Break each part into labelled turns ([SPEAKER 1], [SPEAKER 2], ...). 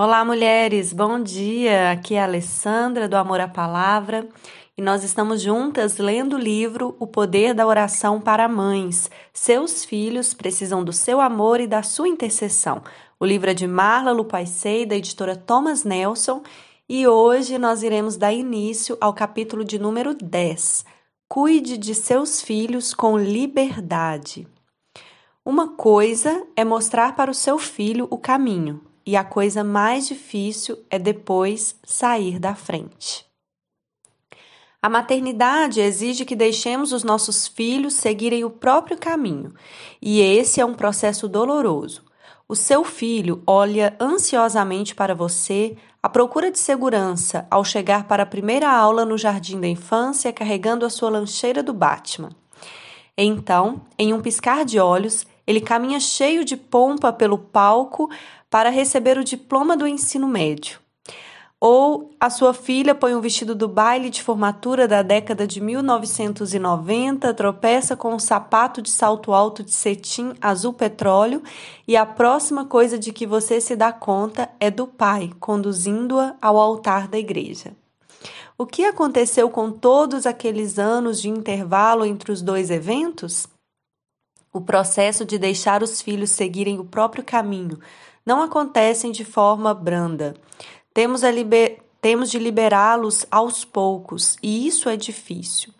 [SPEAKER 1] Olá, mulheres, bom dia! Aqui é a Alessandra do Amor à Palavra e nós estamos juntas lendo o livro O Poder da Oração para Mães. Seus filhos precisam do seu amor e da sua intercessão. O livro é de Marla Lupaisei, da editora Thomas Nelson, e hoje nós iremos dar início ao capítulo de número 10. Cuide de seus filhos com liberdade. Uma coisa é mostrar para o seu filho o caminho, e a coisa mais difícil é depois sair da frente. A maternidade exige que deixemos os nossos filhos seguirem o próprio caminho, e esse é um processo doloroso. O seu filho olha ansiosamente para você à procura de segurança ao chegar para a primeira aula no jardim da infância carregando a sua lancheira do Batman. Então, em um piscar de olhos, ele caminha cheio de pompa pelo palco para receber o diploma do ensino médio. Ou a sua filha põe um vestido do baile de formatura da década de 1990, tropeça com um sapato de salto alto de cetim azul petróleo e a próxima coisa de que você se dá conta é do pai conduzindo-a ao altar da igreja. O que aconteceu com todos aqueles anos de intervalo entre os dois eventos? O processo de deixar os filhos seguirem o próprio caminho, não acontecem de forma branda. Temos, liber... Temos de liberá-los aos poucos, e isso é difícil.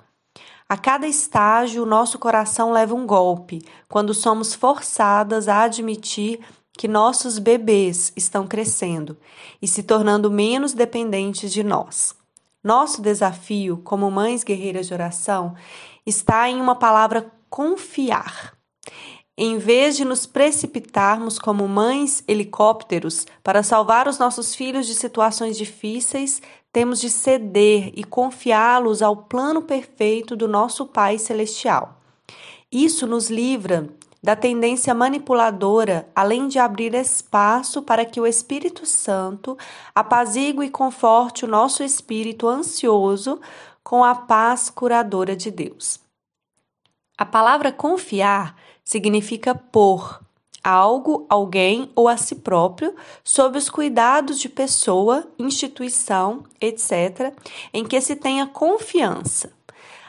[SPEAKER 1] A cada estágio, o nosso coração leva um golpe quando somos forçadas a admitir que nossos bebês estão crescendo e se tornando menos dependentes de nós. Nosso desafio, como mães guerreiras de oração, está em uma palavra confiar. Em vez de nos precipitarmos como mães helicópteros para salvar os nossos filhos de situações difíceis, temos de ceder e confiá-los ao plano perfeito do nosso Pai Celestial. Isso nos livra da tendência manipuladora, além de abrir espaço para que o Espírito Santo apazigue e conforte o nosso espírito ansioso com a paz curadora de Deus. A palavra confiar significa pôr algo, alguém ou a si próprio sob os cuidados de pessoa, instituição, etc., em que se tenha confiança.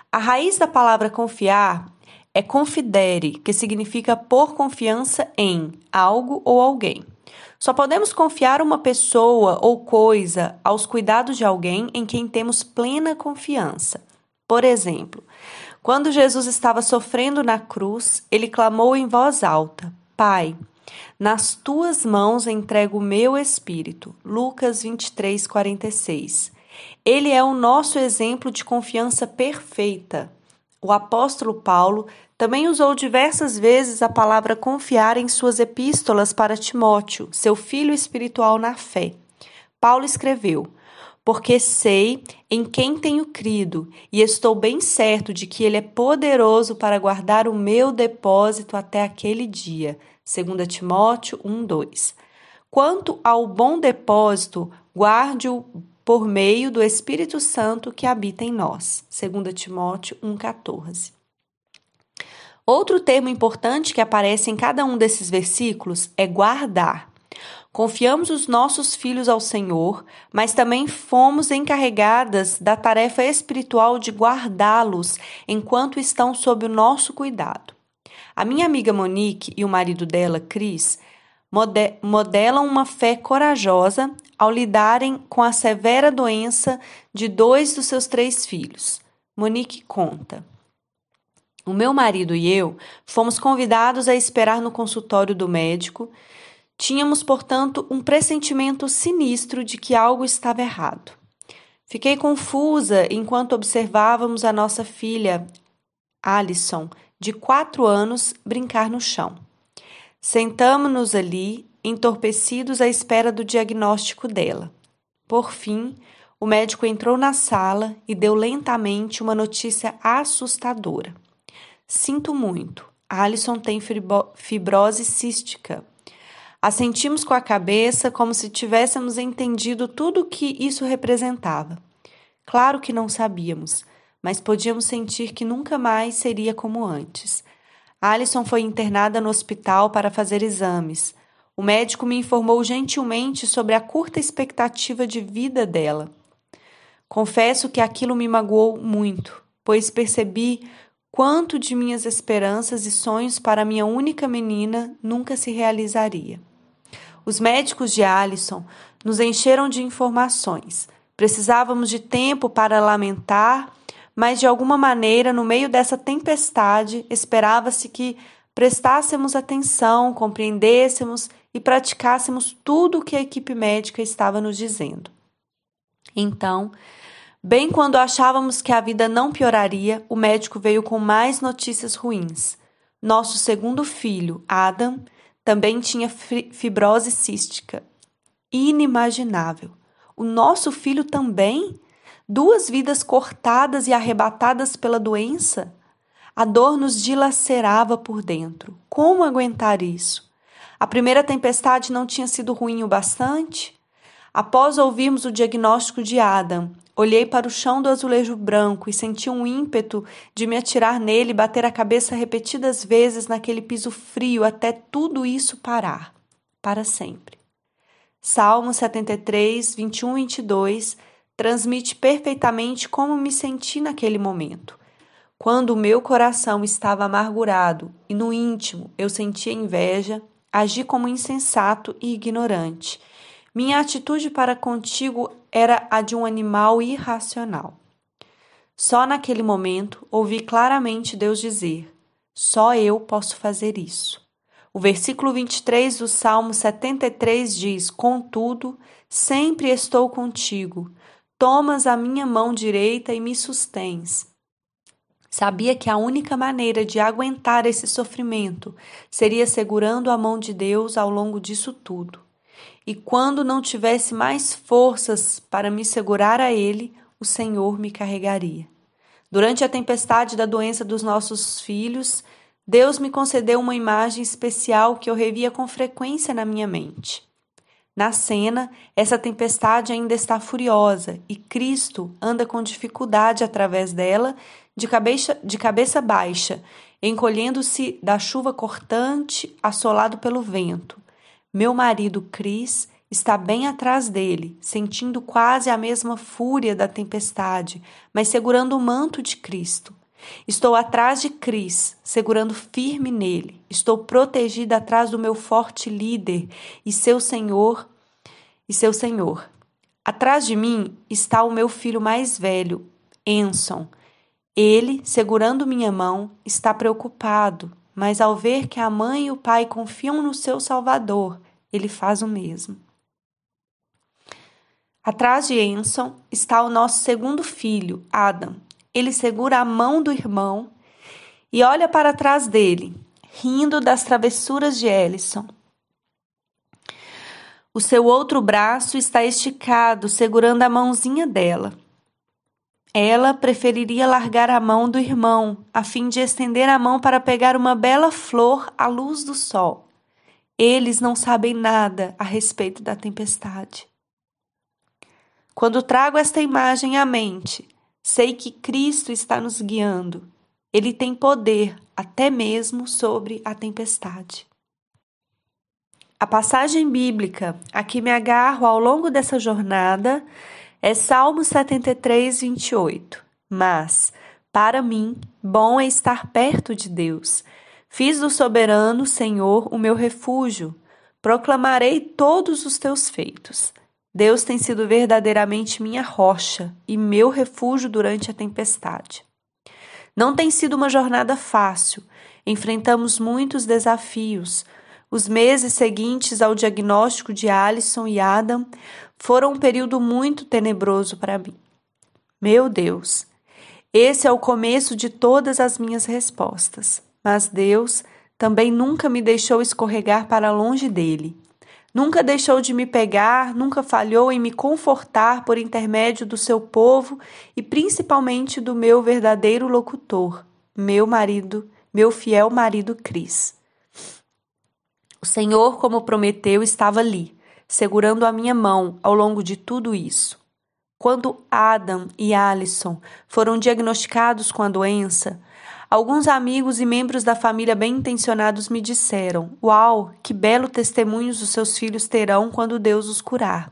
[SPEAKER 1] A raiz da palavra confiar é confidere, que significa pôr confiança em algo ou alguém. Só podemos confiar uma pessoa ou coisa aos cuidados de alguém em quem temos plena confiança. Por exemplo, quando Jesus estava sofrendo na cruz, ele clamou em voz alta: Pai, nas tuas mãos entrego o meu espírito. Lucas 23, 46. Ele é o nosso exemplo de confiança perfeita. O apóstolo Paulo também usou diversas vezes a palavra confiar em suas epístolas para Timóteo, seu filho espiritual na fé. Paulo escreveu: porque sei em quem tenho crido e estou bem certo de que Ele é poderoso para guardar o meu depósito até aquele dia. 2 Timóteo 1, 2. Quanto ao bom depósito, guarde-o por meio do Espírito Santo que habita em nós. 2 Timóteo 1,14. Outro termo importante que aparece em cada um desses versículos é guardar. Confiamos os nossos filhos ao Senhor, mas também fomos encarregadas da tarefa espiritual de guardá-los enquanto estão sob o nosso cuidado. A minha amiga Monique e o marido dela, Cris, modelam uma fé corajosa ao lidarem com a severa doença de dois dos seus três filhos. Monique conta. O meu marido e eu fomos convidados a esperar no consultório do médico Tínhamos, portanto, um pressentimento sinistro de que algo estava errado. Fiquei confusa enquanto observávamos a nossa filha, Alison, de quatro anos, brincar no chão. Sentamo-nos ali, entorpecidos à espera do diagnóstico dela. Por fim, o médico entrou na sala e deu lentamente uma notícia assustadora. Sinto muito, Alison tem fibrose cística. Assentimos com a cabeça como se tivéssemos entendido tudo o que isso representava. Claro que não sabíamos, mas podíamos sentir que nunca mais seria como antes. Alison foi internada no hospital para fazer exames. O médico me informou gentilmente sobre a curta expectativa de vida dela. Confesso que aquilo me magoou muito, pois percebi quanto de minhas esperanças e sonhos para minha única menina nunca se realizaria. Os médicos de Allison nos encheram de informações. Precisávamos de tempo para lamentar, mas de alguma maneira, no meio dessa tempestade, esperava-se que prestássemos atenção, compreendêssemos e praticássemos tudo o que a equipe médica estava nos dizendo. Então, bem quando achávamos que a vida não pioraria, o médico veio com mais notícias ruins. Nosso segundo filho, Adam, também tinha fibrose cística. Inimaginável. O nosso filho também? Duas vidas cortadas e arrebatadas pela doença? A dor nos dilacerava por dentro. Como aguentar isso? A primeira tempestade não tinha sido ruim o bastante? Após ouvirmos o diagnóstico de Adam, Olhei para o chão do azulejo branco e senti um ímpeto de me atirar nele e bater a cabeça repetidas vezes naquele piso frio até tudo isso parar para sempre. Salmo 73, 21 e 22 transmite perfeitamente como me senti naquele momento. Quando o meu coração estava amargurado e no íntimo eu sentia inveja, agi como insensato e ignorante. Minha atitude para contigo era a de um animal irracional. Só naquele momento ouvi claramente Deus dizer: Só eu posso fazer isso. O versículo 23 do Salmo 73 diz: Contudo, sempre estou contigo. Tomas a minha mão direita e me sustens. Sabia que a única maneira de aguentar esse sofrimento seria segurando a mão de Deus ao longo disso tudo e quando não tivesse mais forças para me segurar a ele, o Senhor me carregaria. Durante a tempestade da doença dos nossos filhos, Deus me concedeu uma imagem especial que eu revia com frequência na minha mente. Na cena, essa tempestade ainda está furiosa e Cristo anda com dificuldade através dela, de cabeça, de cabeça baixa, encolhendo-se da chuva cortante, assolado pelo vento. Meu marido Chris está bem atrás dele, sentindo quase a mesma fúria da tempestade, mas segurando o manto de Cristo. Estou atrás de Cris, segurando firme nele. Estou protegida atrás do meu forte líder e seu Senhor e seu Senhor. Atrás de mim está o meu filho mais velho, Enson. Ele, segurando minha mão, está preocupado, mas ao ver que a mãe e o pai confiam no seu Salvador, ele faz o mesmo. Atrás de Enson está o nosso segundo filho, Adam. Ele segura a mão do irmão e olha para trás dele, rindo das travessuras de Ellison. O seu outro braço está esticado, segurando a mãozinha dela. Ela preferiria largar a mão do irmão, a fim de estender a mão para pegar uma bela flor à luz do sol. Eles não sabem nada a respeito da tempestade. Quando trago esta imagem à mente, sei que Cristo está nos guiando. Ele tem poder até mesmo sobre a tempestade. A passagem bíblica a que me agarro ao longo dessa jornada é Salmo 73, 28. Mas, para mim, bom é estar perto de Deus. Fiz do soberano Senhor o meu refúgio. Proclamarei todos os teus feitos. Deus tem sido verdadeiramente minha rocha e meu refúgio durante a tempestade. Não tem sido uma jornada fácil. Enfrentamos muitos desafios. Os meses seguintes ao diagnóstico de Alison e Adam foram um período muito tenebroso para mim. Meu Deus, esse é o começo de todas as minhas respostas, mas Deus também nunca me deixou escorregar para longe dele. Nunca deixou de me pegar, nunca falhou em me confortar por intermédio do seu povo e principalmente do meu verdadeiro locutor, meu marido, meu fiel marido Cris. O Senhor, como prometeu, estava ali segurando a minha mão ao longo de tudo isso. Quando Adam e Alison foram diagnosticados com a doença, alguns amigos e membros da família bem intencionados me disseram: Uau, que belo testemunhos os seus filhos terão quando Deus os curar.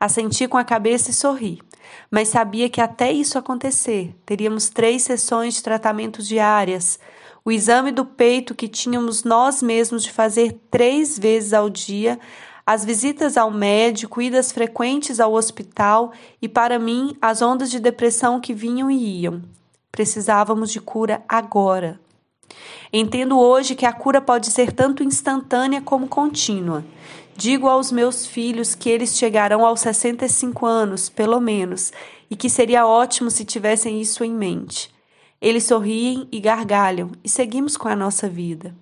[SPEAKER 1] Assenti com a cabeça e sorri, mas sabia que até isso acontecer, teríamos três sessões de tratamento diárias, o exame do peito que tínhamos nós mesmos de fazer três vezes ao dia as visitas ao médico, idas frequentes ao hospital e, para mim, as ondas de depressão que vinham e iam. Precisávamos de cura agora. Entendo hoje que a cura pode ser tanto instantânea como contínua. Digo aos meus filhos que eles chegarão aos 65 anos, pelo menos, e que seria ótimo se tivessem isso em mente. Eles sorriem e gargalham e seguimos com a nossa vida.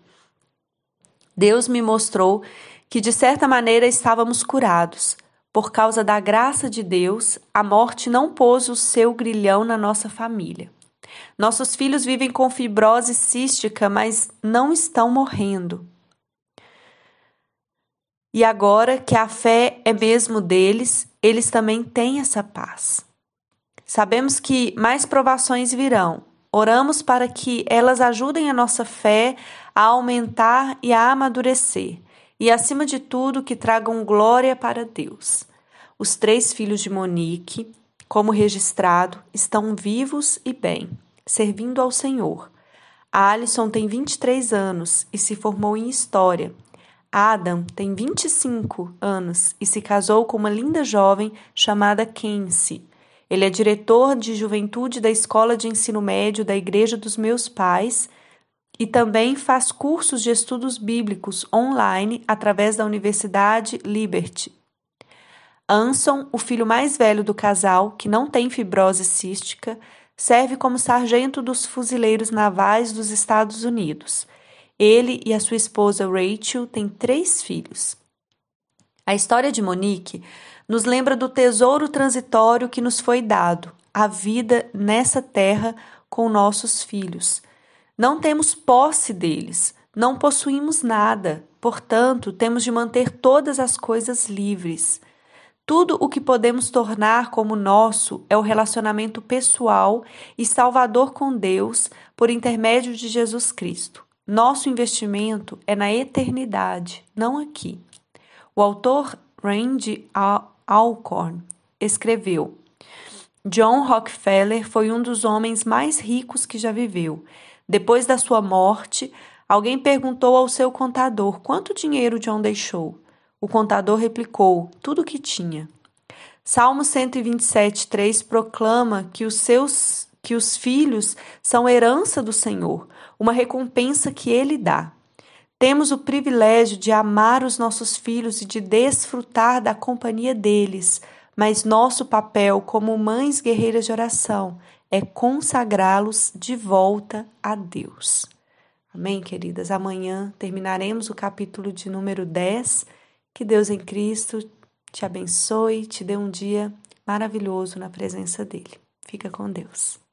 [SPEAKER 1] Deus me mostrou que de certa maneira estávamos curados. Por causa da graça de Deus, a morte não pôs o seu grilhão na nossa família. Nossos filhos vivem com fibrose cística, mas não estão morrendo. E agora que a fé é mesmo deles, eles também têm essa paz. Sabemos que mais provações virão. Oramos para que elas ajudem a nossa fé a aumentar e a amadurecer, e, acima de tudo, que tragam glória para Deus. Os três filhos de Monique, como registrado, estão vivos e bem, servindo ao Senhor. A Alison tem 23 anos e se formou em História. Adam tem 25 anos e se casou com uma linda jovem chamada Kenzie. Ele é diretor de juventude da Escola de Ensino Médio da Igreja dos Meus Pais e também faz cursos de estudos bíblicos online através da Universidade Liberty. Anson, o filho mais velho do casal, que não tem fibrose cística, serve como sargento dos fuzileiros navais dos Estados Unidos. Ele e a sua esposa Rachel têm três filhos. A história de Monique nos lembra do tesouro transitório que nos foi dado, a vida nessa terra com nossos filhos não temos posse deles, não possuímos nada, portanto, temos de manter todas as coisas livres. Tudo o que podemos tornar como nosso é o relacionamento pessoal e salvador com Deus por intermédio de Jesus Cristo. Nosso investimento é na eternidade, não aqui. O autor Randy Alcorn escreveu: John Rockefeller foi um dos homens mais ricos que já viveu. Depois da sua morte, alguém perguntou ao seu contador quanto dinheiro John deixou. O contador replicou tudo o que tinha. Salmo 127:3 proclama que os seus que os filhos são herança do Senhor, uma recompensa que ele dá. Temos o privilégio de amar os nossos filhos e de desfrutar da companhia deles, mas nosso papel como mães guerreiras de oração é consagrá-los de volta a Deus. Amém, queridas? Amanhã terminaremos o capítulo de número 10. Que Deus em Cristo te abençoe, te dê um dia maravilhoso na presença dEle. Fica com Deus.